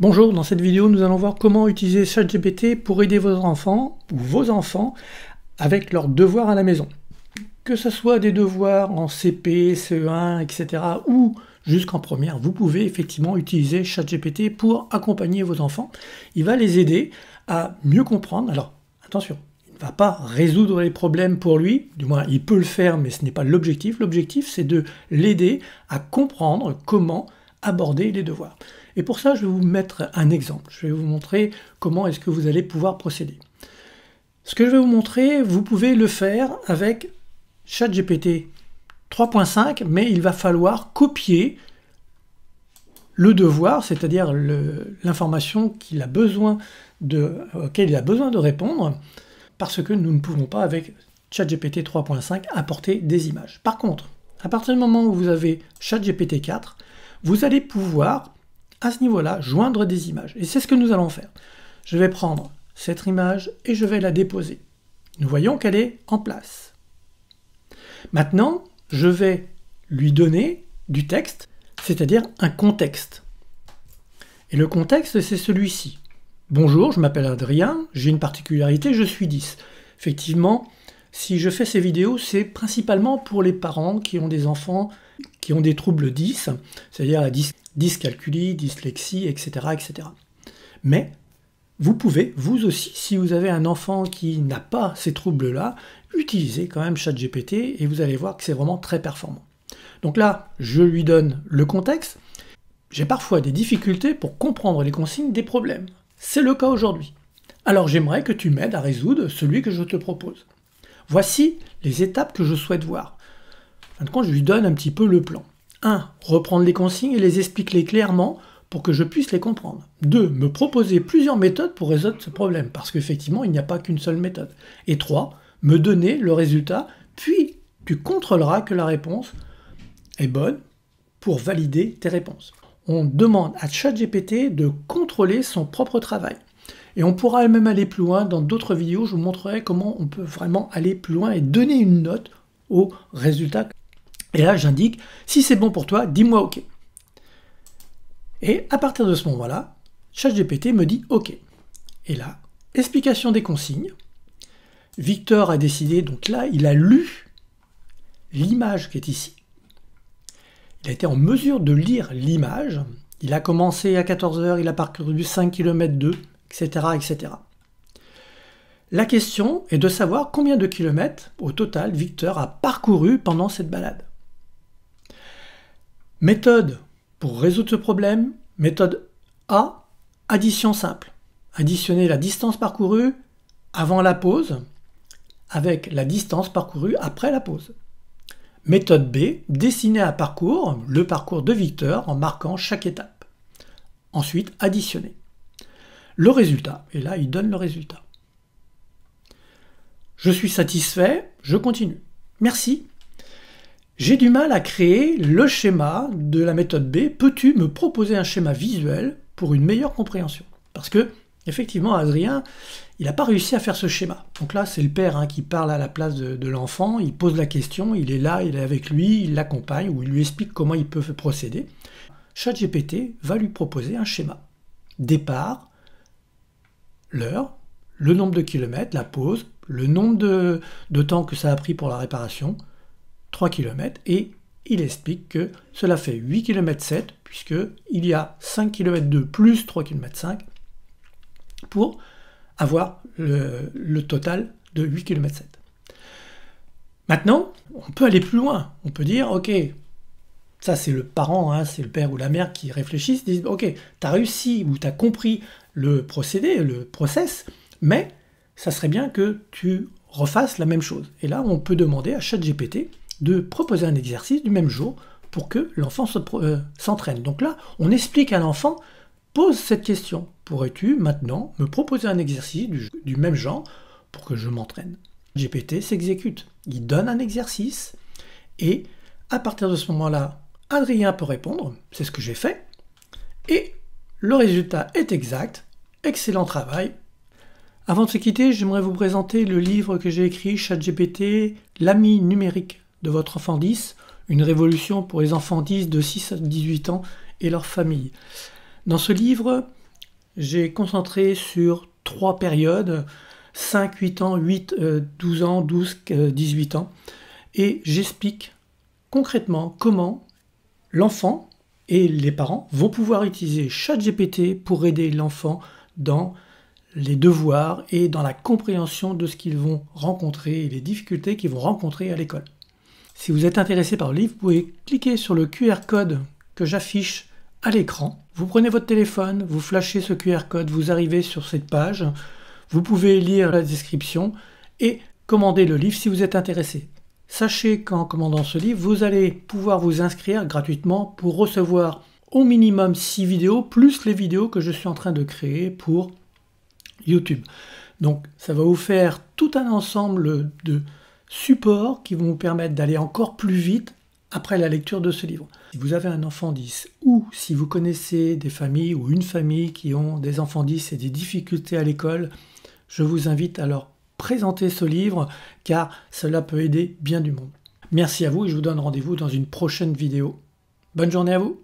Bonjour, dans cette vidéo nous allons voir comment utiliser ChatGPT pour aider vos enfants ou vos enfants avec leurs devoirs à la maison. Que ce soit des devoirs en CP, CE1, etc. ou jusqu'en première, vous pouvez effectivement utiliser ChatGPT pour accompagner vos enfants. Il va les aider à mieux comprendre. Alors attention, il ne va pas résoudre les problèmes pour lui, du moins il peut le faire mais ce n'est pas l'objectif. L'objectif c'est de l'aider à comprendre comment aborder les devoirs. Et pour ça, je vais vous mettre un exemple. Je vais vous montrer comment est-ce que vous allez pouvoir procéder. Ce que je vais vous montrer, vous pouvez le faire avec ChatGPT 3.5, mais il va falloir copier le devoir, c'est-à-dire l'information qu'il a besoin de, auquel il a besoin de répondre, parce que nous ne pouvons pas avec ChatGPT 3.5 apporter des images. Par contre, à partir du moment où vous avez ChatGPT 4, vous allez pouvoir, à ce niveau-là, joindre des images. Et c'est ce que nous allons faire. Je vais prendre cette image et je vais la déposer. Nous voyons qu'elle est en place. Maintenant, je vais lui donner du texte, c'est-à-dire un contexte. Et le contexte, c'est celui-ci. Bonjour, je m'appelle Adrien, j'ai une particularité, je suis 10. Effectivement, si je fais ces vidéos, c'est principalement pour les parents qui ont des enfants qui ont des troubles 10, c'est-à-dire la dyscalculie, dyslexie, etc., etc. Mais vous pouvez, vous aussi, si vous avez un enfant qui n'a pas ces troubles-là, utiliser quand même ChatGPT et vous allez voir que c'est vraiment très performant. Donc là, je lui donne le contexte. J'ai parfois des difficultés pour comprendre les consignes des problèmes. C'est le cas aujourd'hui. Alors j'aimerais que tu m'aides à résoudre celui que je te propose. Voici les étapes que je souhaite voir. En je lui donne un petit peu le plan. 1. Reprendre les consignes et les expliquer clairement pour que je puisse les comprendre. 2. Me proposer plusieurs méthodes pour résoudre ce problème, parce qu'effectivement, il n'y a pas qu'une seule méthode. Et 3. Me donner le résultat, puis tu contrôleras que la réponse est bonne pour valider tes réponses. On demande à ChatGPT de contrôler son propre travail. Et on pourra même aller plus loin. Dans d'autres vidéos, je vous montrerai comment on peut vraiment aller plus loin et donner une note au résultat. Et là, j'indique, si c'est bon pour toi, dis-moi OK. Et à partir de ce moment-là, ChatGPT me dit OK. Et là, explication des consignes. Victor a décidé, donc là, il a lu l'image qui est ici. Il a été en mesure de lire l'image. Il a commencé à 14h, il a parcouru 5 km 2, etc., La question est de savoir combien de kilomètres au total Victor a parcouru pendant cette balade. Méthode pour résoudre ce problème, méthode A, addition simple. Additionner la distance parcourue avant la pause avec la distance parcourue après la pause. Méthode B, dessiner un parcours, le parcours de Victor en marquant chaque étape. Ensuite, additionner le résultat. Et là, il donne le résultat. Je suis satisfait, je continue. Merci. J'ai du mal à créer le schéma de la méthode B. Peux-tu me proposer un schéma visuel pour une meilleure compréhension Parce que, effectivement, Adrien, il n'a pas réussi à faire ce schéma. Donc là, c'est le père hein, qui parle à la place de, de l'enfant, il pose la question, il est là, il est avec lui, il l'accompagne ou il lui explique comment il peut procéder. ChatGPT va lui proposer un schéma. Départ, l'heure, le nombre de kilomètres, la pause, le nombre de, temps que ça a pris pour la réparation, 3 km, et il explique que cela fait 8 km 7, puisqu'il y a 5 km de plus 3 km 5, pour avoir le, total de 8 km 7. Maintenant, on peut aller plus loin. On peut dire, ok, ça c'est le parent, hein, c'est le père ou la mère qui réfléchissent, disent, ok, tu as réussi ou tu as compris le procédé, le process, mais ça serait bien que tu refasses la même chose. Et là, on peut demander à GPT de proposer un exercice du même jour pour que l'enfant euh, s'entraîne. Donc là, on explique à l'enfant, pose cette question. Pourrais-tu maintenant me proposer un exercice du, du même genre pour que je m'entraîne GPT s'exécute. Il donne un exercice et à partir de ce moment-là, Adrien peut répondre, c'est ce que j'ai fait, et le résultat est exact, Excellent travail. Avant de se quitter, j'aimerais vous présenter le livre que j'ai écrit ChatGPT, L'ami numérique de votre enfant 10, une révolution pour les enfants 10 de 6 à 18 ans et leur famille. Dans ce livre, j'ai concentré sur trois périodes, 5, 8 ans, 8, 12 euh, ans, 12, 18 euh, ans, et j'explique concrètement comment l'enfant et les parents vont pouvoir utiliser ChatGPT pour aider l'enfant dans les devoirs et dans la compréhension de ce qu'ils vont rencontrer et les difficultés qu'ils vont rencontrer à l'école. Si vous êtes intéressé par le livre, vous pouvez cliquer sur le QR code que j'affiche à l'écran. Vous prenez votre téléphone, vous flashez ce QR code, vous arrivez sur cette page, vous pouvez lire la description et commander le livre si vous êtes intéressé. Sachez qu'en commandant ce livre, vous allez pouvoir vous inscrire gratuitement pour recevoir au minimum 6 vidéos, plus les vidéos que je suis en train de créer pour YouTube. Donc ça va vous faire tout un ensemble de supports qui vont vous permettre d'aller encore plus vite après la lecture de ce livre. Si vous avez un enfant 10 ou si vous connaissez des familles ou une famille qui ont des enfants 10 et des difficultés à l'école, je vous invite à leur présenter ce livre car cela peut aider bien du monde. Merci à vous et je vous donne rendez-vous dans une prochaine vidéo. Bonne journée à vous